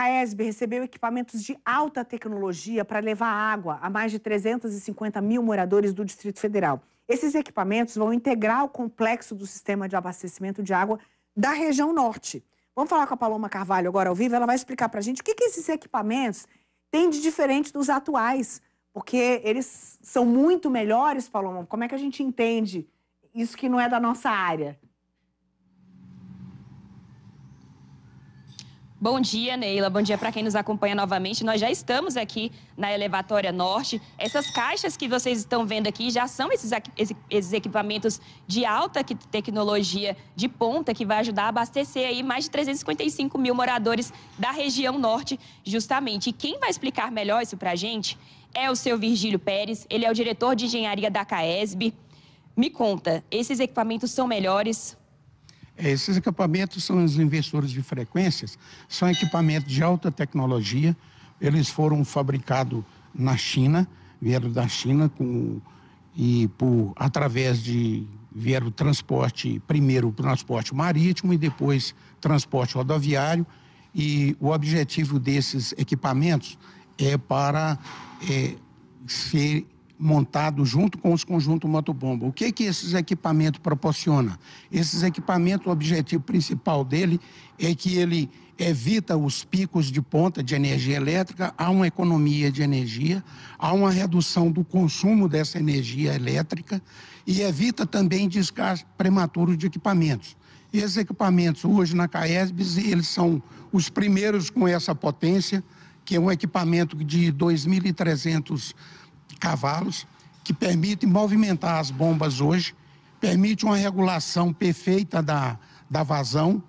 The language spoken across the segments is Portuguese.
CAESB recebeu equipamentos de alta tecnologia para levar água a mais de 350 mil moradores do Distrito Federal. Esses equipamentos vão integrar o complexo do sistema de abastecimento de água da região norte. Vamos falar com a Paloma Carvalho agora ao vivo. Ela vai explicar para a gente o que, que esses equipamentos têm de diferente dos atuais, porque eles são muito melhores, Paloma. Como é que a gente entende isso que não é da nossa área? Bom dia, Neila. Bom dia para quem nos acompanha novamente. Nós já estamos aqui na Elevatória Norte. Essas caixas que vocês estão vendo aqui já são esses, esses equipamentos de alta tecnologia de ponta que vai ajudar a abastecer aí mais de 355 mil moradores da região norte, justamente. E quem vai explicar melhor isso para a gente é o seu Virgílio Pérez. Ele é o diretor de engenharia da CAESB. Me conta, esses equipamentos são melhores? É, esses equipamentos são os inversores de frequências, são equipamentos de alta tecnologia. Eles foram fabricados na China, vieram da China com, e por, através de vieram transporte, primeiro transporte marítimo e depois transporte rodoviário. E o objetivo desses equipamentos é para é, ser montado junto com os conjuntos motobomba. O que que esses equipamentos proporcionam? Esses equipamentos, o objetivo principal dele é que ele evita os picos de ponta de energia elétrica, há uma economia de energia, há uma redução do consumo dessa energia elétrica e evita também desgaste prematuro de equipamentos. Esses equipamentos hoje na Caesb eles são os primeiros com essa potência, que é um equipamento de 2.300 cavalos, que permite movimentar as bombas hoje, permite uma regulação perfeita da, da vazão,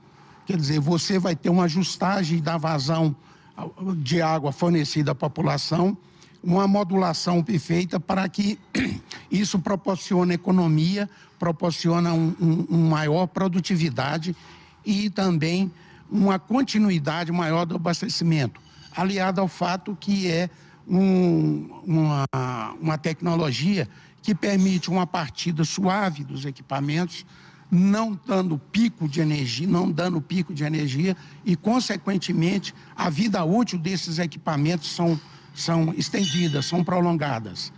quer dizer, você vai ter uma ajustagem da vazão ah, de água fornecida à população, uma modulação perfeita para que isso proporcione economia, proporciona uma um, um maior produtividade e também uma continuidade maior do abastecimento, aliado ao fato que é um, uma, uma tecnologia que permite uma partida suave dos equipamentos, não dando pico de energia, não dando pico de energia e, consequentemente, a vida útil desses equipamentos são, são estendidas, são prolongadas.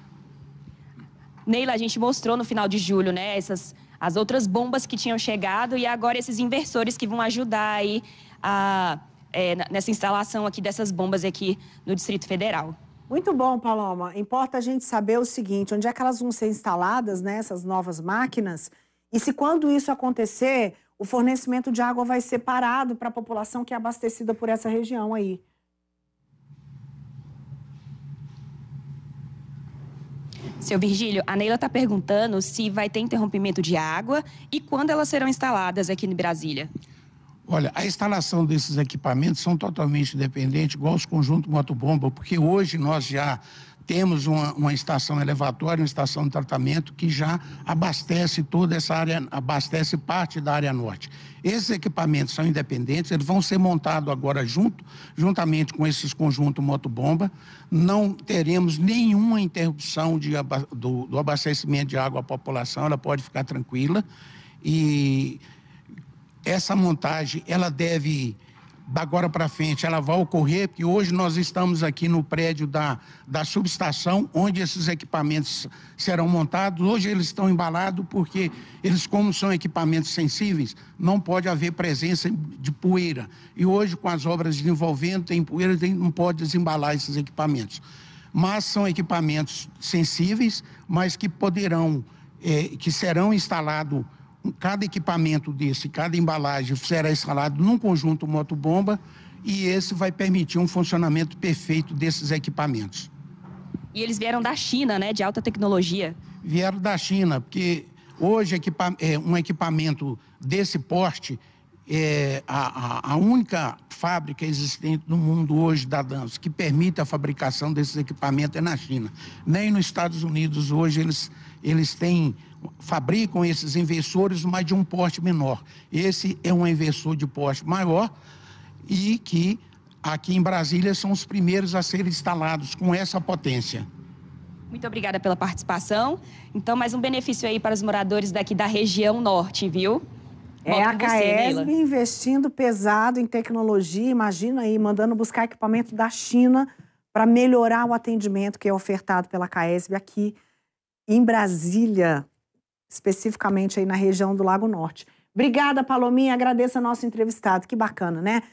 Neila, a gente mostrou no final de julho, né, essas as outras bombas que tinham chegado e agora esses inversores que vão ajudar aí a, é, nessa instalação aqui dessas bombas aqui no Distrito Federal. Muito bom, Paloma. Importa a gente saber o seguinte: onde é que elas vão ser instaladas, né, essas novas máquinas? E se quando isso acontecer, o fornecimento de água vai ser parado para a população que é abastecida por essa região aí. Seu Virgílio, a Neila está perguntando se vai ter interrompimento de água e quando elas serão instaladas aqui em Brasília. Olha, a instalação desses equipamentos são totalmente independentes, igual os conjuntos motobomba, porque hoje nós já temos uma, uma, estação elevatória, uma estação de tratamento que já abastece toda essa área, abastece parte da área norte. Esses equipamentos são independentes, eles vão ser montados agora junto, juntamente com esses conjuntos motobomba. Não teremos nenhuma interrupção de, do, do abastecimento de água à população, ela pode ficar tranquila. E essa montagem ela deve da agora para frente ela vai ocorrer, porque hoje nós estamos aqui no prédio da, da subestação, onde esses equipamentos serão montados. Hoje eles estão embalados porque eles, como são equipamentos sensíveis, não pode haver presença de poeira. E hoje, com as obras desenvolvendo, tem poeira, tem, não pode desembalar esses equipamentos. Mas são equipamentos sensíveis, mas que poderão, eh, que serão instalados cada equipamento desse, cada embalagem será instalado num conjunto motobomba e esse vai permitir um funcionamento perfeito desses equipamentos. E eles vieram da China, né, de alta tecnologia? Vieram da China, porque hoje equipa é, um equipamento desse porte é a, a, única fábrica existente no mundo hoje da dança que permite a fabricação desses equipamentos é na China. Nem nos Estados Unidos hoje eles eles têm fabricam esses inversores, mas de um porte menor. Esse é um inversor de porte maior e que aqui em Brasília são os primeiros a serem instalados com essa potência. Muito obrigada pela participação. Então, mais um benefício aí para os moradores daqui da região norte, viu? é a CAESB investindo pesado em tecnologia, imagina aí, mandando buscar equipamento da China para melhorar o atendimento que é ofertado pela CAESB aqui em Brasília, especificamente aí na região do Lago Norte. Obrigada, Palominha. Agradeço a nosso entrevistado. Que bacana, né?